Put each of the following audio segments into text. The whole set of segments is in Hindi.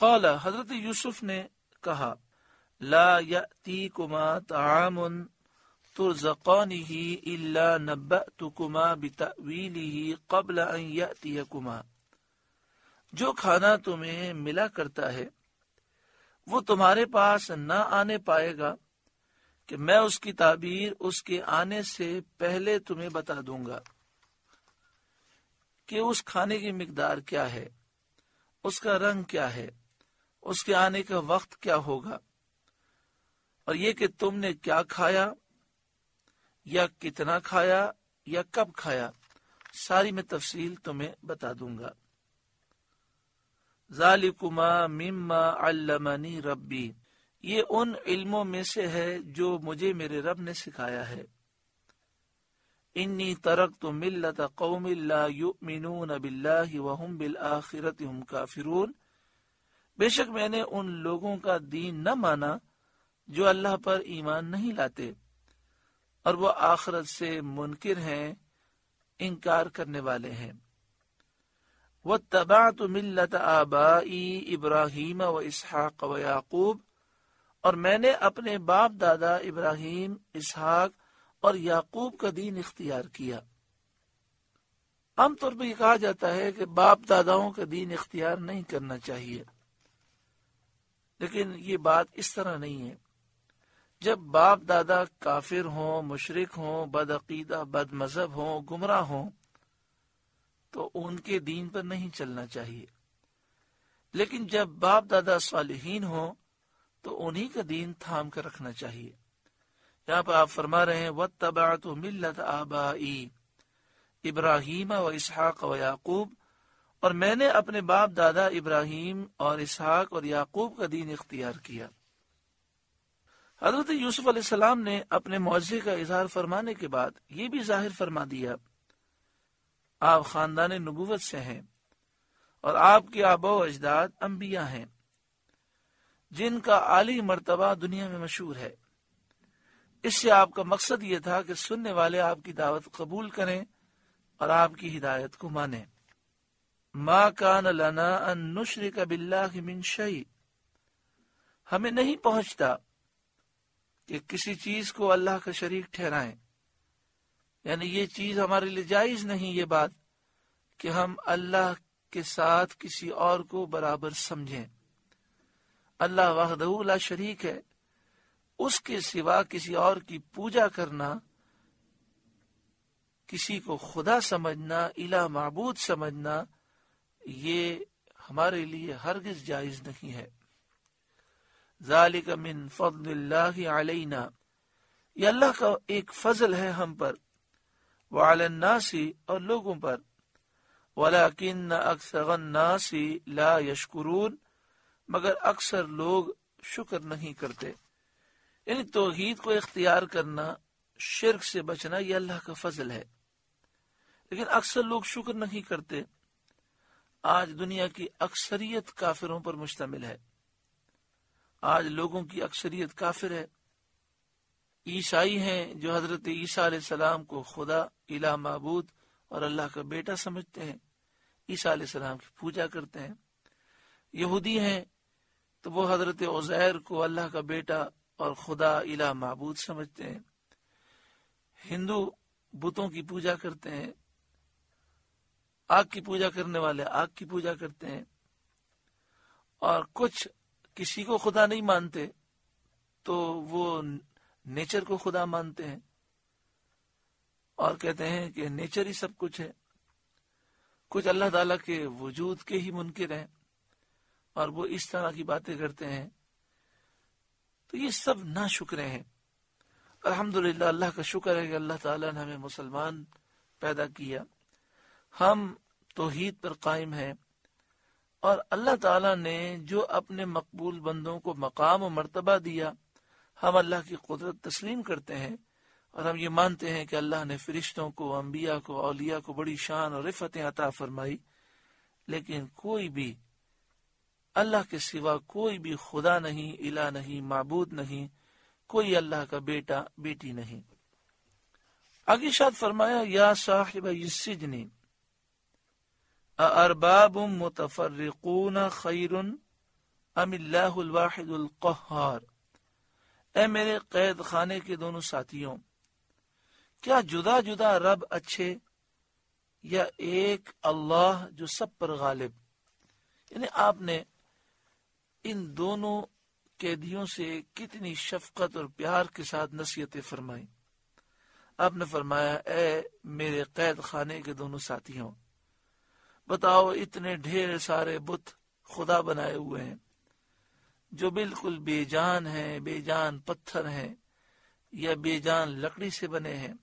कौला हजरत यूसुफ ने कहा ला यती कुमा तामुन तुरजकौनी इल्ला नब्बा तुकुमा बितावीली कबला कुमा जो खाना तुम्हें मिला करता है वो तुम्हारे पास न आने पाएगा कि मैं उसकी ताबीर उसके आने से पहले तुम्हें बता दूंगा कि उस खाने की मकदार क्या है उसका रंग क्या है उसके आने का वक्त क्या होगा और ये कि तुमने क्या खाया या कितना खाया या कब खाया सारी मैं तफसील तुम्हें बता दूंगा जालिकुमा मिम्मा अल्लमनी रब्बी ये उन इल्मों में से है जो मुझे मेरे रब ने सिखाया है इन्नी तरक तो मिल्लत कौमिल्ला युमिनून बिल्लाहि वहुम बिल आखिरत हम काफिरून बेशक मैंने उन लोगों का दीन न माना जो अल्लाह पर ईमान नहीं लाते और वो आखरत से मुनकर है इनकार करने वाले हैं व तबाह तो मिलत आबाई इब्राहिम व इसहाक व याकूब और मैंने अपने बाप दादा इब्राहिम इसहाक और याकूब का दीन इख्तियार किया आमतौर पर यह कहा जाता है कि बाप दादाओं का दीन इख्तियार नहीं करना चाहिए लेकिन ये बात इस तरह नहीं है जब बाप दादा काफिर हो मुशरक हो बदअीदा बद मजहब हों गुमराह हो तो उनके दीन पर नहीं चलना चाहिए लेकिन जब बाप दादा सालहीन हो तो उन्हीं का दीन थाम कर रखना चाहिए यहाँ पर आप फरमा रहे हैं वबा तो मिल्ल आबाई इब्राहिम व इसहाक और मैंने अपने बाप दादा इब्राहिम और इसहाक और याकूब का दीन इख्तियार किया हजरत यूसुफ अलैहिस्सलाम ने अपने मुआवजे का इजहार फरमाने के बाद ये भी जाहिर फरमा दिया आप खानदान नबूवत से हैं और आपके आबो अजदाद अम्बिया हैं जिनका आली मर्तबा दुनिया में मशहूर है इससे आपका मकसद ये था कि सुनने वाले आपकी दावत कबूल करें और आपकी हिदायत को माने मा कान लना अन का बिल्ला मिन शई हमें नहीं पहुंचता कि किसी चीज को अल्लाह का शरीक ठहराए यानी ये चीज हमारे लिए जायज नहीं ये बात कि हम अल्लाह के साथ किसी और को बराबर समझें अल्लाह वाहदूला शरीक है उसके सिवा किसी और की पूजा करना किसी को खुदा समझना इला मबूद समझना ये हमारे लिए हरगिज जायज नहीं है जालिक मिन फजल्लाना यह अल्लाह का एक फजल है हम पर वालन्नासी और लोगों पर वलाकिन अक्सरन्नासी ला यशकुरून मगर अक्सर लोग शुक्र नहीं करते यानी तोहहीद को इख्तियार करना शिरक से बचना यह अल्लाह का फजल है लेकिन अक्सर लोग शुक्र नहीं करते आज दुनिया की अक्सरियत काफिरों पर मुश्तमिल है आज लोगों की अक्सरियत काफिर है ईसाई हैं जो हजरत ईसा सलाम को खुदा इला महबूद और अल्लाह का बेटा समझते हैं ईसा सलाम की पूजा करते हैं यहूदी हैं तो वो हजरत उजैर को अल्लाह का बेटा और खुदा इला महबूद समझते हैं हिंदू बुतों की पूजा करते हैं आग की पूजा करने वाले आग की पूजा करते हैं और कुछ किसी को खुदा नहीं मानते तो वो नेचर को खुदा मानते हैं और कहते हैं कि नेचर ही सब कुछ है कुछ अल्लाह ताला के वजूद के ही मुनकर हैं और वो इस तरह की बातें करते हैं तो ये सब ना शुक्रे हैं अलहमदुल्ला अल्लाह का शुक्र है कि अल्लाह ताला ने हमें मुसलमान पैदा किया हम तो पर कायम है और अल्लाह ताला ने जो अपने मकबूल बंदों को मकाम और मरतबा दिया हम अल्लाह की कुदरत तस्लीम करते हैं और हम ये मानते हैं कि अल्लाह ने फरिश्तों को अम्बिया को अलिया को बड़ी शान और रिफतें अता फरमाई लेकिन कोई भी अल्लाह के सिवा कोई भी खुदा नहीं इला नहीं मबूद नहीं कोई अल्लाह का बेटा बेटी नहीं आगे शाद फरमाया या साहिब अरबाब मुतफरकून खैरन अमिल्लाहिदुल्क़ार ए मेरे कैद खाने के दोनों साथियों क्या जुदा जुदा रब अच्छे या एक अल्लाह जो सब पर गालिब यानी आपने इन दोनों कैदियों से कितनी शफकत और प्यार के साथ नसीहतें फरमाई आपने फरमाया ए मेरे कैद खाने के दोनों साथियों बताओ इतने ढेर सारे बुत खुदा बनाए हुए हैं जो बिल्कुल बेजान हैं बेजान पत्थर हैं या बेजान लकड़ी से बने हैं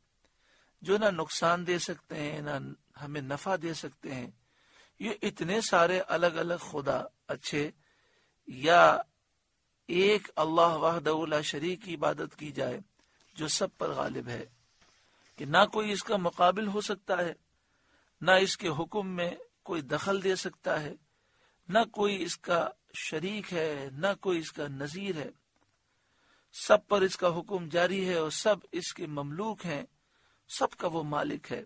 जो ना नुकसान दे सकते हैं ना हमें नफा दे सकते हैं ये इतने सारे अलग अलग खुदा अच्छे या एक अल्लाह वाहदउला शरीक की इबादत की जाए जो सब पर गालिब है कि ना कोई इसका मुकाबिल हो सकता है ना इसके हुक्म में कोई दखल दे सकता है न कोई इसका शरीक है न कोई इसका नजीर है सब पर इसका हुक्म जारी है और सब इसके ममलूक हैं सबका वो मालिक है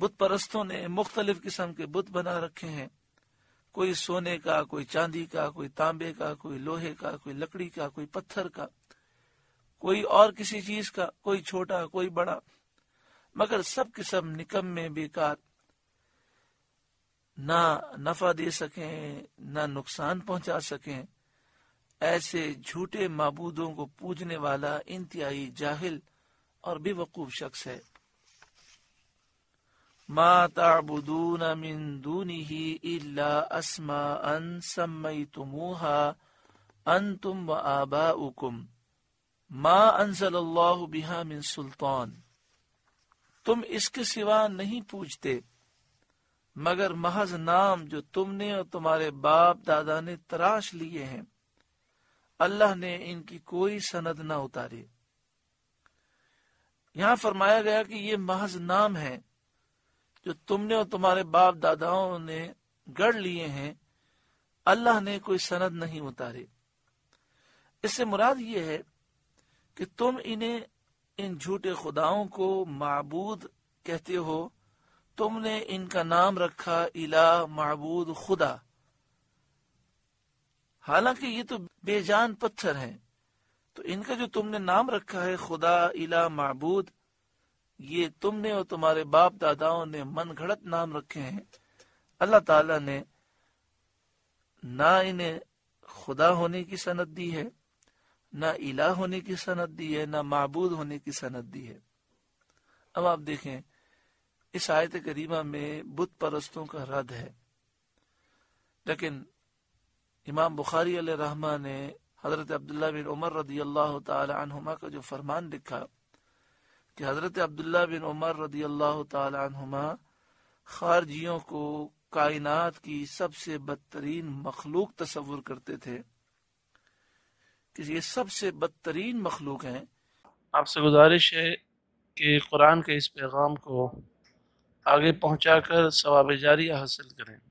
बुत परस्तों ने मुख्तलिफ किस्म के बुत बना रखे हैं कोई सोने का कोई चांदी का कोई तांबे का कोई लोहे का कोई लकड़ी का कोई पत्थर का कोई और किसी चीज का कोई छोटा कोई बड़ा मगर सब किस्म निकम में बेकार ना नफा दे सकें ना नुकसान पहुंचा सकें ऐसे झूठे मबूदों को पूजने वाला इंतहाई जाहिल और बेवकूफ शख्स है माताबुदून मिन दूनी ही इल्ला अस्मा अन समय तुमुहा अन तुम व आबा उकुम मा अनसल्लाह बिहा मिन सुल्तान तुम इसके सिवा नहीं पूछते मगर महज नाम जो तुमने और तुम्हारे बाप दादा ने तराश लिए हैं अल्लाह ने इनकी कोई सनद ना उतारी यहां फरमाया गया कि ये महज नाम है जो तुमने और तुम्हारे बाप दादाओं ने गढ़ लिए हैं अल्लाह ने कोई सनद नहीं उतारी इससे मुराद ये है कि तुम इन्हें इन झूठे खुदाओं को मबूद कहते हो तुमने इनका नाम रखा इला महबूद खुदा हालांकि ये तो बेजान पत्थर हैं तो इनका जो तुमने नाम रखा है खुदा इला महबूद ये तुमने और तुम्हारे बाप दादाओं ने मन घड़त नाम रखे हैं अल्लाह ताला ने ना इन्हें खुदा होने की सनत दी है ना इला होने की सनत दी है ना महबूद होने की सनत दी है अब आप देखें इस आयत करीमा में बुत परस्तों का रद्द है लेकिन इमाम बुखारी रहमा ने हज़रत अब्दुल्ला बिन उमर रदी अल्लाह तुमा का जो फरमान लिखा कि हज़रत अब्दुल्ला बिन उमर रदी अल्लाह तुमा खारजियों को कायनात की सबसे बदतरीन मखलूक तस्वुर करते थे कि ये सबसे बदतरीन मखलूक हैं आपसे गुजारिश है कि कुरान के इस पैगाम को आगे पहुंचाकर सवाब जारिया हासिल करें